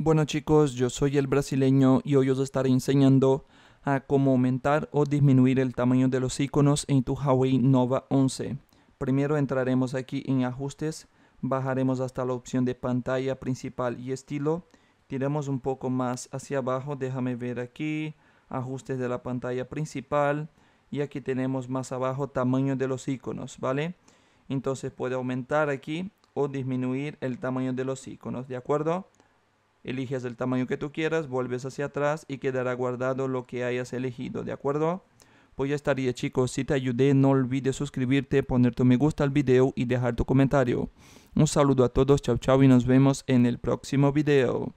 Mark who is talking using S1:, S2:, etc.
S1: Bueno chicos, yo soy el brasileño y hoy os estaré enseñando a cómo aumentar o disminuir el tamaño de los iconos en tu Huawei Nova 11. Primero entraremos aquí en ajustes, bajaremos hasta la opción de pantalla principal y estilo, tiremos un poco más hacia abajo, déjame ver aquí, ajustes de la pantalla principal y aquí tenemos más abajo tamaño de los iconos, ¿vale? Entonces puede aumentar aquí o disminuir el tamaño de los iconos, ¿de acuerdo? eliges el tamaño que tú quieras, vuelves hacia atrás y quedará guardado lo que hayas elegido, ¿de acuerdo? Pues ya estaría chicos, si te ayudé no olvides suscribirte, poner tu me gusta al video y dejar tu comentario. Un saludo a todos, chao chao y nos vemos en el próximo video.